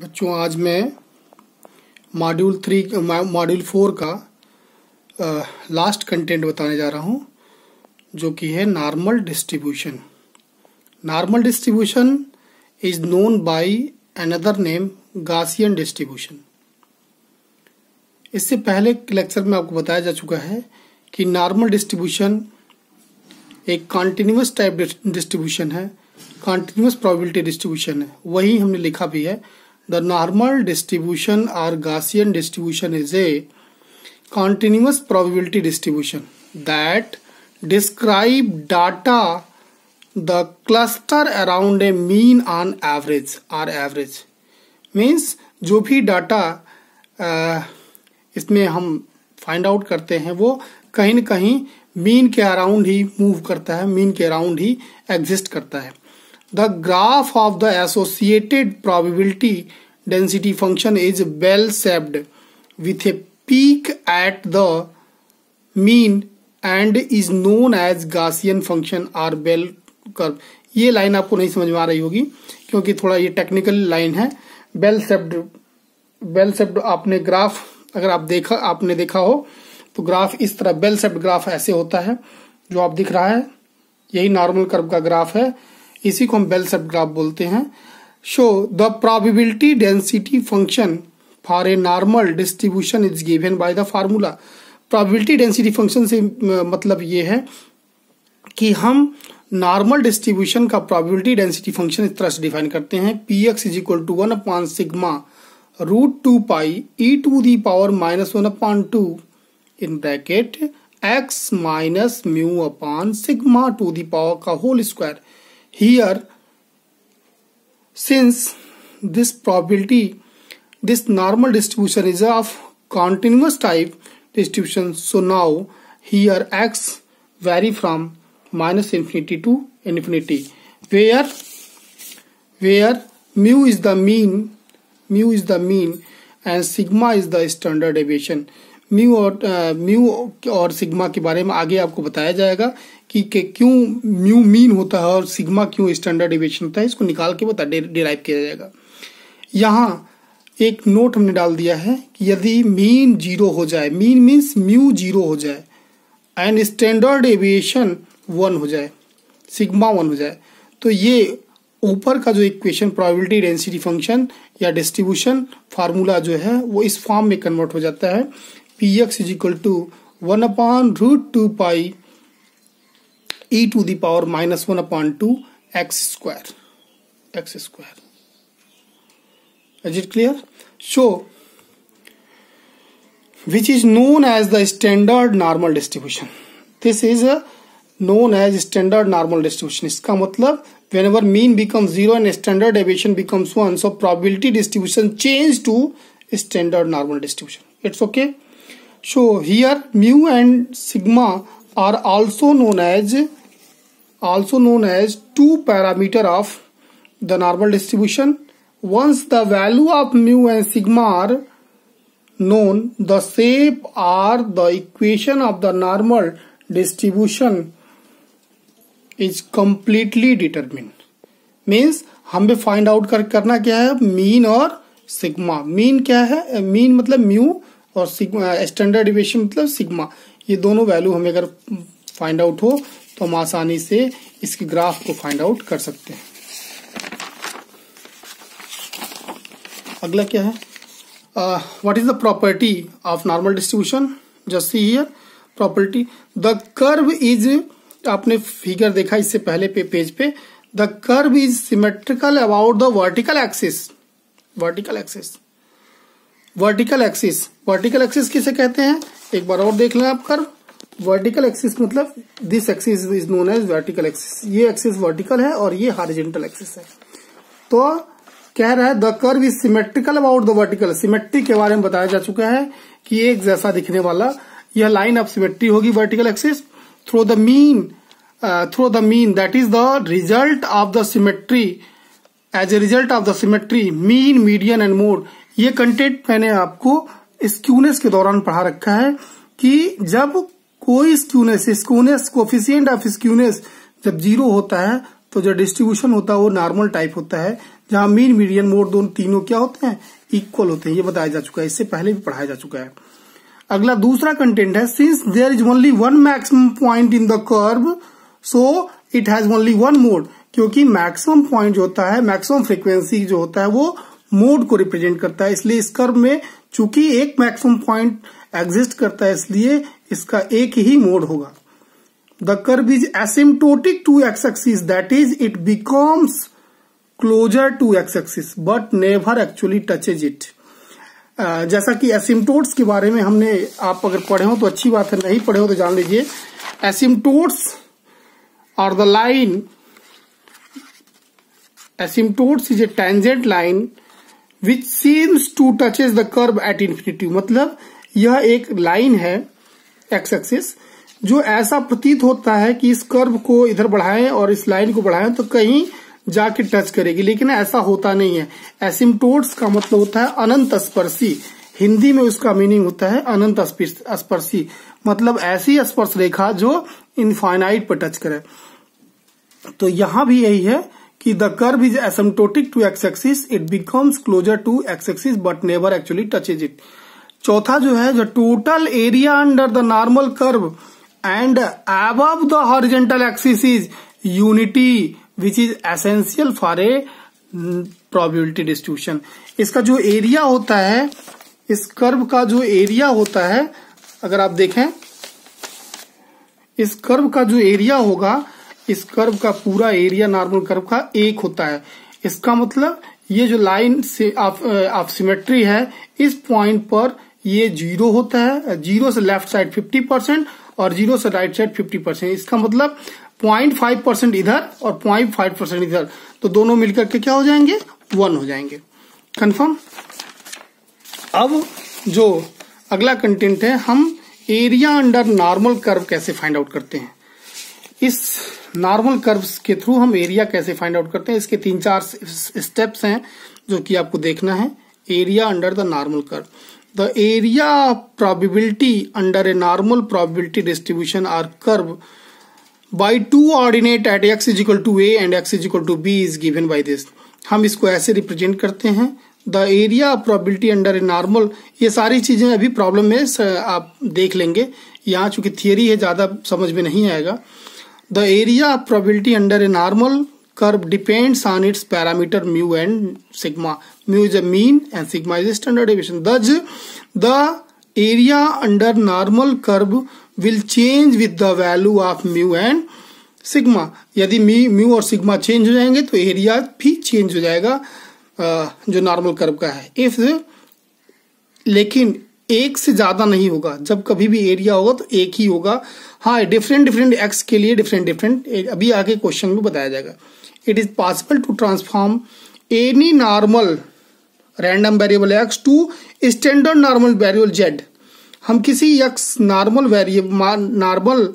बच्चों आज मैं मॉड्यूल थ्री मॉड्यूल फोर का आ, लास्ट कंटेंट बताने जा रहा हूँ जो कि है normal distribution normal distribution is known by another name Gaussian distribution इससे पहले लेक्चर में आपको बताया जा चुका है कि नॉर्मल डिस्ट्रीब्यूशन एक कॉन्टिन्यूस टाइप डिस्ट्रीब्यूशन है कॉन्टिन्यूस प्रोबेबिलिटी डिस्ट्रीब्यूशन है वही हमने लिखा भी है The normal distribution or Gaussian distribution is a continuous probability distribution that describe data the cluster around a mean on average or average means जो भी डाटा इसमें हम फाइंड आउट करते हैं वो कहीं न कहीं मीन के अराउंड ही मूव करता है मीन के अराउंड ही एग्जिस्ट करता है the graph of the associated probability density function is well shaped with a peak at the mean and is known as Gaussian function or bell curve ये line आपको नहीं समझ में आ रही होगी क्योंकि थोड़ा ये टेक्निकल लाइन है बेल सेप्ड बेल सेप्ड आपने ग्राफ अगर आप देखा आपने देखा हो तो ग्राफ इस तरह बेल सेप्ड ग्राफ ऐसे होता है जो आप दिख रहा है यही नॉर्मल कर्व का ग्राफ है इसी को हम बेल सब ग्राफ बोलते हैं show the probability density function for a normal distribution is given by the formula probability density function से मतलब ये है कि हम नॉर्मल डिस्ट्रीब्यूशन का प्रोबेबिलिटी डेंसिटी फंक्शन इस तरह से डिफाइन करते हैं P X is equal to one upon sigma root two pi e to the power minus one upon two in bracket X minus mu upon sigma to the power का whole square here since this probability this normal distribution is of continuous type distribution so now here x vary from minus infinity to infinity where where mu is the mean mu is the mean and sigma is the standard deviation mu और mu और sigma के बारे में आगे आपको बताया जाएगा कि, क्यों म्यू मीन होता है और सिग्मा क्यों स्टैंडर्ड डिवेशन होता है इसको निकाल के बता डिराइव किया जाएगा यहाँ एक नोट हमने डाल दिया है कि यदि मीन जीरो हो जाए मीन मीन्स म्यू जीरो हो जाए एंड स्टैंडर्ड एविएशन वन हो जाए सिग्मा वन हो जाए तो ये ऊपर का जो इक्वेशन प्रोबेबिलिटी डेंसिटी फंक्शन या डिस्ट्रीब्यूशन फार्मूला जो है वो इस फॉर्म में कन्वर्ट हो जाता है P X is equal to one upon root two pi e to the power minus one upon two X square X square is it clear so which is known as the standard normal distribution this is known as standard normal distribution इसका मतलब whenever mean become zero and standard deviation becomes one so probability distribution change to standard normal distribution it's okay So here mu and sigma are also known as also known as two parameter of the normal distribution. Once the value of mu and sigma are known, the shape or the equation of the normal distribution is completely determined. Means हमें find out कर करना क्या है mean और sigma mean क्या है mean मतलब mu और स्टैंडर्ड डिविएशन मतलब सिग्मा ये दोनों वैल्यू हमें अगर फाइंड आउट हो तो हम आसानी से इसके ग्राफ को फाइंड आउट कर सकते हैं अगला क्या है what is the property of normal distribution just see here property the curve is आपने फिगर देखा इससे पहले पे पेज पे the curve is symmetrical about the vertical axis vertical axis vertical axis vertical axis किसे कहते हैं एक बार और देख लें आप कर्व वर्टिकल एक्सिस मतलब this axis is known as vertical axis ये एक्सिस वर्टिकल है और ये हारिजेंटल एक्सिस है तो कह रहा है the curve is symmetrical about the vertical symmetry के बारे में बताया जा चुका है कि एक जैसा दिखने वाला यह लाइन ऑफ सिमेट्री होगी vertical axis through the mean through the mean that is the result of the symmetry as a result of the symmetry mean median and mode ये कंटेंट मैंने आपको स्क्यूनेस के दौरान पढ़ा रखा है कि जब कोई skewness skewness coefficient of skewness जब जीरो होता है तो जो डिस्ट्रीब्यूशन होता है वो नॉर्मल टाइप होता है जहां मीन मीडियन मोड दोनों तीनों क्या होते हैं इक्वल होते हैं ये बताया जा चुका है इससे पहले भी पढ़ाया जा चुका है अगला दूसरा कंटेंट है since there is only one maximum point in the curve so it has only one mode क्योंकि मैक्सिमम पॉइंट जो होता है मैक्सिमम फ्रीक्वेंसी जो होता है वो मोड को रिप्रेजेंट करता है इसलिए इस कर्व में चूंकि एक मैक्सिमम पॉइंट एग्जिस्ट करता है इसलिए इसका एक ही मोड होगा the curve is asymptotic to X axis that is it becomes closer to X axis but never actually touches it जैसा कि एसिमटोट्स के बारे में हमने आप अगर पढ़े हो तो अच्छी बात है नहीं पढ़े हो तो जान लीजिए asymptotes are the line asymptotes is a tangent line which seems to touches the curve at infinity मतलब यह एक लाइन है एक्स एक्सिस जो ऐसा प्रतीत होता है कि इस कर्व को इधर बढ़ाएं और इस लाइन को बढ़ाएं तो कहीं जाके टच करेगी लेकिन ऐसा होता नहीं है एसिमटोट्स का मतलब होता है अनंत स्पर्शी हिंदी में उसका मीनिंग होता है अनंत स्पर्शी मतलब ऐसी स्पर्श रेखा जो इनफाइनाइट पर टच करे तो यहां भी यही है कि the curve is asymptotic to X axis it becomes closer to X axis but never actually touch is it चौथा जो है जो total area under the normal curve and above the horizontal axis is unity which is essential for a probability distribution इसका जो area होता है इस curve का जो एरिया होता है अगर आप देखें इस कर्व का जो एरिया होगा इस कर्व का पूरा एरिया नॉर्मल कर्व का एक होता है इसका मतलब ये जो लाइन से ऑफ सिमेट्री है इस पॉइंट पर ये जीरो होता है जीरो से लेफ्ट साइड फिफ्टी परसेंट और जीरो से राइट साइड फिफ्टी परसेंट इसका मतलब पॉइंट फाइव परसेंट इधर और पॉइंट फाइव परसेंट इधर तो दोनों मिलकर के क्या हो जाएंगे वन हो जाएंगे कंफर्म अब जो अगला कंटेंट है हम एरिया अंडर नॉर्मल कर्व कैसे फाइंड आउट करते हैं इस नॉर्मल कर्व्स के थ्रू हम एरिया कैसे फाइंड आउट करते हैं इसके तीन चार स्टेप्स हैं जो कि आपको देखना है area under the normal curve the area probability under a normal probability distribution or curve by two ordinate at x is equal to a and x is equal to b is given by this हम इसको ऐसे represent करते हैं the area probability under a normal ये सारी चीजें अभी problem में आप देख लेंगे यहाँ चूंकि थियरी है ज्यादा समझ में नहीं आएगा The area of probability under a normal curve depends on its parameter mu and sigma. Mu is a mean and sigma is a standard deviation. Thus, the area under normal curve will change with the value of mu and sigma. यदि mu और sigma change हो जाएंगे तो area भी change हो जाएगा जो normal curve का है. If लेकिन एक से ज्यादा नहीं होगा जब कभी भी एरिया होगा तो एक ही होगा हाँ डिफरेंट डिफरेंट एक्स के लिए डिफरेंट डिफरेंट अभी आगे क्वेश्चन में बताया जाएगा it is possible to transform any normal random variable x to standard normal variable z हम किसी x normal variable normal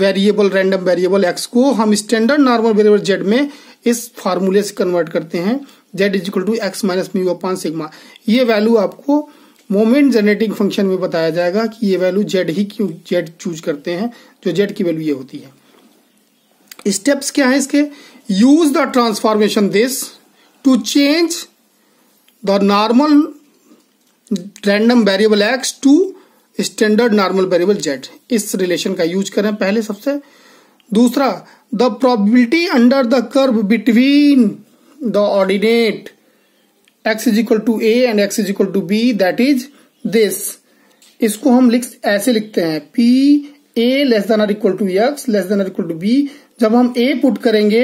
variable random variable x को हम स्टैंडर्ड नॉर्मल वेरिएबल जेड में इस फार्मूले से कन्वर्ट करते हैं z is equal to x minus mu upon sigma ये वैल्यू आपको मोमेंट जनरेटिंग फंक्शन में बताया जाएगा कि ये वैल्यू जेड ही क्यों जेड चूज करते हैं जो जेड की वैल्यू ये होती है स्टेप्स क्या है इसके use the transformation this to change the normal random variable x to standard normal variable z इस रिलेशन का यूज करें पहले सबसे दूसरा the probability under the curve between the ordinate x is equal to a and x is equal to b that is this इसको हम लिख ऐसे लिखते हैं p a less than or equal to x less than or equal to B जब हम a put करेंगे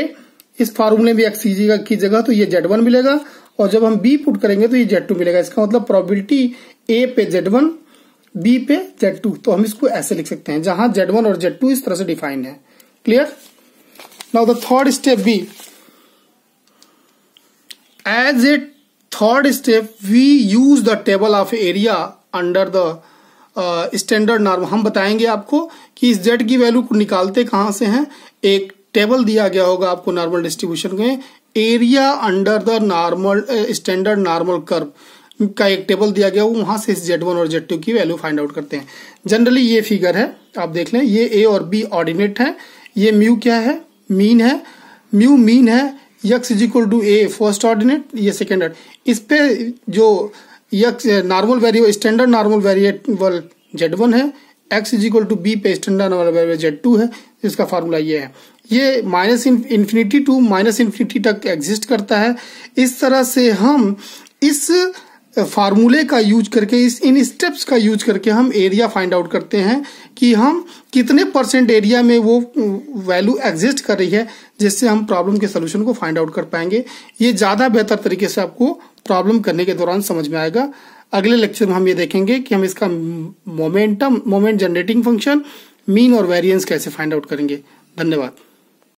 इस फार्मूले में एक्स की जगह तो ये जेड वन मिलेगा और जब हम बी पुट करेंगे तो ये जेड टू मिलेगा इसका मतलब प्रोबेबिलिटी ए पे जेड वन बी पे जेड टू तो हम इसको ऐसे लिख सकते हैं जहां जेड वन और जेड टू इस तरह से डिफाइंड है clear now the third step be as it Third step, we use the table of area under the standard uh, norm हम बताएंगे आपको कि इस जेड की वैल्यू को निकालते कहां से हैं एक टेबल दिया गया होगा आपको नॉर्मल डिस्ट्रीब्यूशन में area under the normal standard normal curve का एक टेबल दिया गया वहां से इस जेड वन और जेड टू की वैल्यू फाइंड आउट करते हैं जनरली ये फिगर है आप देख लें ये ए और बी ऑर्डिनेट है ये म्यू क्या है मीन है म्यू मीन है x is equal to a first ordinate ये सेकेंड ऑर्डिनेट इस पे जो x normal variable standard normal variable z one है x is equal to b पे standard normal variable z two है इसका फार्मूला ये है ये minus infinity to minus infinity तक एग्जिस्ट करता है इस तरह से हम इस फार्मूले का यूज करके इस इन स्टेप्स का यूज करके हम एरिया फाइंड आउट करते हैं कि हम कितने परसेंट एरिया में वो वैल्यू एग्जिस्ट कर रही है जिससे हम प्रॉब्लम के सोल्यूशन को फाइंड आउट कर पाएंगे ये ज़्यादा बेहतर तरीके से आपको प्रॉब्लम करने के दौरान समझ में आएगा अगले लेक्चर में हम ये देखेंगे कि हम इसका momentum moment generating function mean और वेरियंस कैसे फाइंड आउट करेंगे धन्यवाद